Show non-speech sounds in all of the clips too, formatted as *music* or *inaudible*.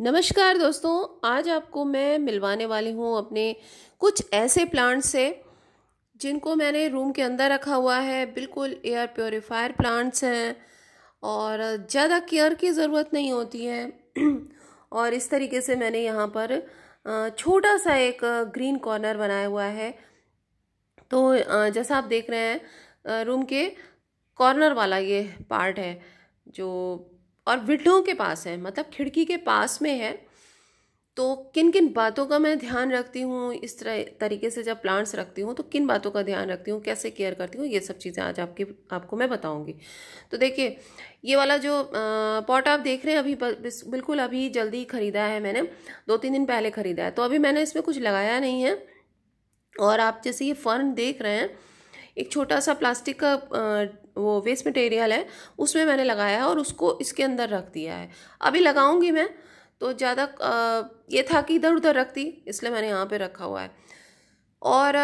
नमस्कार दोस्तों आज आपको मैं मिलवाने वाली हूँ अपने कुछ ऐसे प्लांट से जिनको मैंने रूम के अंदर रखा हुआ है बिल्कुल एयर प्योरीफायर प्लांट्स हैं और ज़्यादा केयर की ज़रूरत नहीं होती है *clears throat* और इस तरीके से मैंने यहाँ पर छोटा सा एक ग्रीन कॉर्नर बनाया हुआ है तो जैसा आप देख रहे हैं रूम के कॉर्नर वाला ये पार्ट है जो और विंडो के पास है मतलब खिड़की के पास में है तो किन किन बातों का मैं ध्यान रखती हूँ इस तरह तरीके से जब प्लांट्स रखती हूँ तो किन बातों का ध्यान रखती हूँ कैसे केयर करती हूँ ये सब चीज़ें आज आपके आपको मैं बताऊँगी तो देखिए ये वाला जो पॉट आप देख रहे हैं अभी बिल्कुल अभी जल्दी ख़रीदा है मैंने दो तीन दिन पहले ख़रीदा है तो अभी मैंने इसमें कुछ लगाया नहीं है और आप जैसे ये फर्न देख रहे हैं एक छोटा सा प्लास्टिक का वो वेस्ट मटेरियल है उसमें मैंने लगाया है और उसको इसके अंदर रख दिया है अभी लगाऊंगी मैं तो ज़्यादा ये था कि इधर उधर रखती इसलिए मैंने यहाँ पे रखा हुआ है और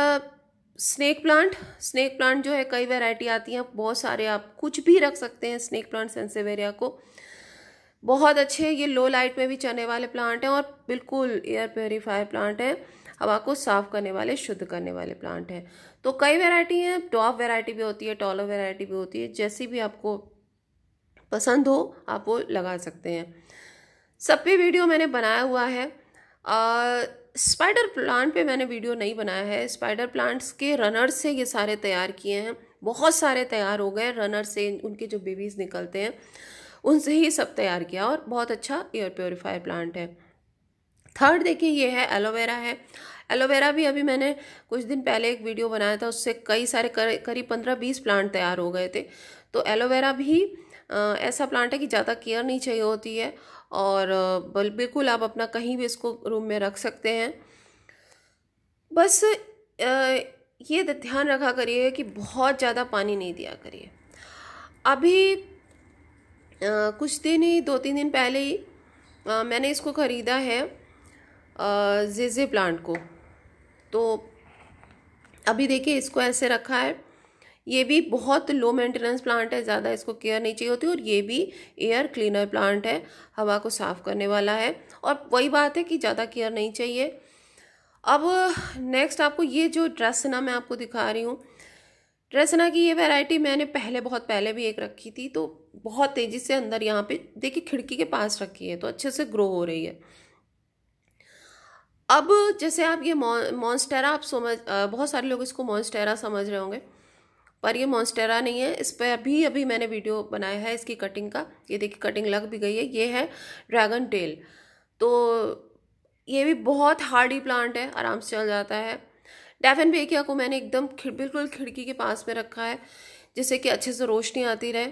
स्नेक प्लांट स्नैक प्लांट जो है कई वैरायटी आती हैं बहुत सारे आप कुछ भी रख सकते हैं स्नैक प्लांट सेंसेवेरिया को बहुत अच्छे ये लो लाइट में भी चलने वाले प्लांट हैं और बिल्कुल एयर प्योरीफायर प्लांट हैं हवा को साफ करने वाले शुद्ध करने वाले प्लांट हैं तो कई वेराइटी हैं टॉप वेराइटी भी होती है टॉलो वेराइटी भी होती है जैसी भी आपको पसंद हो आप वो लगा सकते हैं सब पे वीडियो मैंने बनाया हुआ है स्पाइडर प्लांट पे मैंने वीडियो नहीं बनाया है स्पाइडर प्लांट्स के रनर से ये सारे तैयार किए हैं बहुत सारे तैयार हो गए रनर से उनके जो बेबीज़ निकलते हैं उनसे ही सब तैयार किया और बहुत अच्छा एयर प्योरीफायर प्लांट है थर्ड देखिए ये है एलोवेरा है एलोवेरा भी अभी मैंने कुछ दिन पहले एक वीडियो बनाया था उससे कई सारे कर, करीब पंद्रह बीस प्लांट तैयार हो गए थे तो एलोवेरा भी आ, ऐसा प्लांट है कि ज़्यादा केयर नहीं चाहिए होती है और बिल्कुल आप अपना कहीं भी इसको रूम में रख सकते हैं बस आ, ये ध्यान रखा करिए कि बहुत ज़्यादा पानी नहीं दिया करिए अभी आ, कुछ दिन ही दो तीन दिन पहले ही आ, मैंने इसको ख़रीदा है जेजे प्लांट को तो अभी देखिए इसको ऐसे रखा है ये भी बहुत लो मेंटेनेंस प्लांट है ज़्यादा इसको केयर नहीं चाहिए होती और ये भी एयर क्लीनर प्लांट है हवा को साफ़ करने वाला है और वही बात है कि ज़्यादा केयर नहीं चाहिए अब नेक्स्ट आपको ये जो ड्रेसना मैं आपको दिखा रही हूँ ड्रेसना की ये वैरायटी मैंने पहले बहुत पहले भी एक रखी थी तो बहुत तेज़ी से अंदर यहाँ पर देखिए खिड़की के पास रखी है तो अच्छे से ग्रो हो रही है अब जैसे आप ये मॉन्स्टेरा आप समझ बहुत सारे लोग इसको मॉन्स्टेरा समझ रहे होंगे पर ये मॉन्स्टेरा नहीं है इस पर अभी अभी मैंने वीडियो बनाया है इसकी कटिंग का ये देखिए कटिंग लग भी गई है ये है ड्रैगन टेल तो ये भी बहुत हार्डी प्लांट है आराम से चल जाता है डैफिन बेकिया को मैंने एकदम खिड़ बिल्कुल खिड़की के पास में रखा है जिससे कि अच्छे से रोशनी आती रहे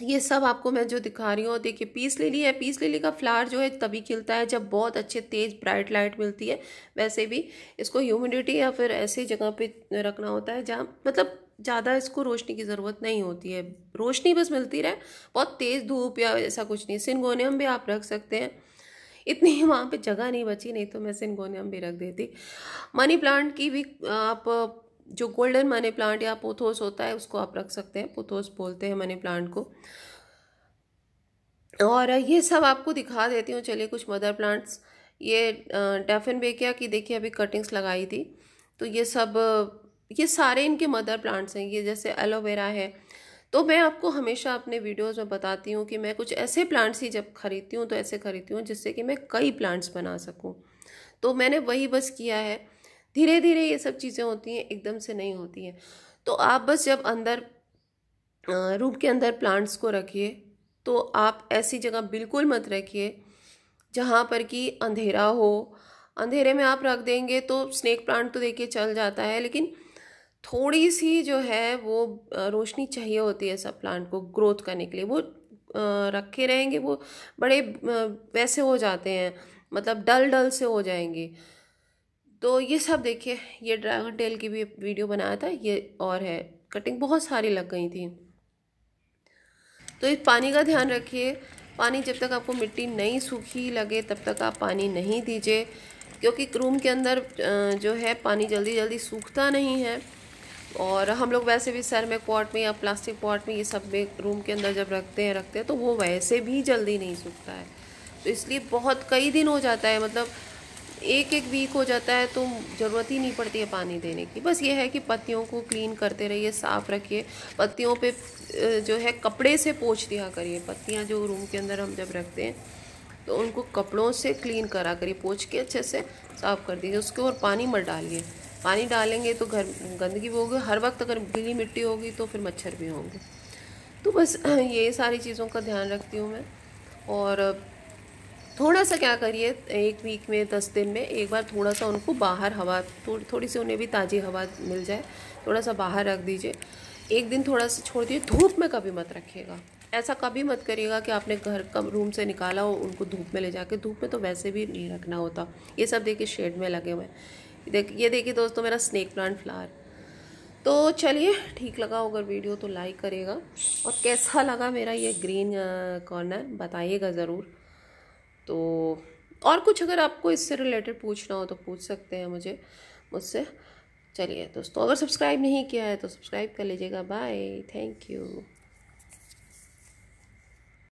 ये सब आपको मैं जो दिखा रही हूँ देखिए पीस लिली है पीस लिली का फ्लावर जो है तभी खिलता है जब बहुत अच्छे तेज़ ब्राइट लाइट मिलती है वैसे भी इसको ह्यूमिडिटी या फिर ऐसी जगह पे रखना होता है जहाँ मतलब ज़्यादा इसको रोशनी की ज़रूरत नहीं होती है रोशनी बस मिलती रहे बहुत तेज़ धूप या ऐसा कुछ नहीं सिंगोनियम भी आप रख सकते हैं इतनी *laughs* वहाँ पे जगह नहीं बची नहीं तो मैं सिंगोनियम भी रख देती मनी प्लांट की भी आप जो गोल्डन मनी प्लांट या पोथोस होता है उसको आप रख सकते हैं पोथोस बोलते हैं मनी प्लांट को और ये सब आपको दिखा देती हूँ चलिए कुछ मदर प्लांट्स ये डेफिन बेकिया की देखिए अभी कटिंग्स लगाई थी तो ये सब ये सारे इनके मदर प्लांट्स हैं ये जैसे एलोवेरा है तो मैं आपको हमेशा अपने वीडियोस में बताती हूँ कि मैं कुछ ऐसे प्लांट्स ही जब खरीदती हूँ तो ऐसे खरीदती हूँ जिससे कि मैं कई प्लांट्स बना सकूँ तो मैंने वही बस किया है धीरे धीरे ये सब चीज़ें होती हैं एकदम से नहीं होती हैं तो आप बस जब अंदर रूम के अंदर प्लांट्स को रखिए तो आप ऐसी जगह बिल्कुल मत रखिए जहाँ पर कि अंधेरा हो अंधेरे में आप रख देंगे तो स्नेक प्लांट तो देखिए चल जाता है लेकिन थोड़ी सी जो है वो रोशनी चाहिए होती है सब प्लांट को ग्रोथ करने के लिए वो रखे रहेंगे वो बड़े वैसे हो जाते हैं मतलब डल डल से हो जाएंगे तो ये सब देखिए ये ड्रैगन टेल की भी वीडियो बनाया था ये और है कटिंग बहुत सारी लग गई थी तो इस पानी का ध्यान रखिए पानी जब तक आपको मिट्टी नहीं सूखी लगे तब तक आप पानी नहीं दीजिए क्योंकि रूम के अंदर जो है पानी जल्दी जल्दी सूखता नहीं है और हम लोग वैसे भी सर में क्वाट में या प्लास्टिक क्वाट में ये सब में रूम के अंदर जब रखते हैं रखते हैं तो वो वैसे भी जल्दी नहीं सूखता है तो इसलिए बहुत कई दिन हो जाता है मतलब एक एक वीक हो जाता है तो ज़रूरत ही नहीं पड़ती है पानी देने की बस ये है कि पत्तियों को क्लीन करते रहिए साफ़ रखिए पत्तियों पे जो है कपड़े से पोछ दिया करिए पत्तियाँ जो रूम के अंदर हम जब रखते हैं तो उनको कपड़ों से क्लीन करा करिए पोछ के अच्छे से साफ़ कर दीजिए उसके ऊपर पानी मत डालिए पानी डालेंगे तो घर गंदगी भी होगी हर वक्त अगर गीली मिट्टी होगी तो फिर मच्छर भी होंगे तो बस *clears throat* ये सारी चीज़ों का ध्यान रखती हूँ मैं और थोड़ा सा क्या करिए एक वीक में दस दिन में एक बार थोड़ा सा उनको बाहर हवा थोड़ी तो थोड़ी सी उन्हें भी ताज़ी हवा मिल जाए थोड़ा सा बाहर रख दीजिए एक दिन थोड़ा सा छोड़ दीजिए धूप में कभी मत रखिएगा ऐसा कभी मत करिएगा कि आपने घर का रूम से निकाला हो उनको धूप में ले जाके धूप में तो वैसे भी नहीं रखना होता ये सब देखिए शेड में लगे हुए हैं देख ये देखिए दोस्तों मेरा स्नेक प्लांट फ्लावर तो चलिए ठीक लगा अगर वीडियो तो लाइक करेगा और कैसा लगा मेरा ये ग्रीन कॉर्नर बताइएगा ज़रूर तो और कुछ अगर आपको इससे रिलेटेड पूछना हो तो पूछ सकते हैं मुझे मुझसे चलिए दोस्तों अगर सब्सक्राइब नहीं किया है तो सब्सक्राइब कर लीजिएगा बाय थैंक यू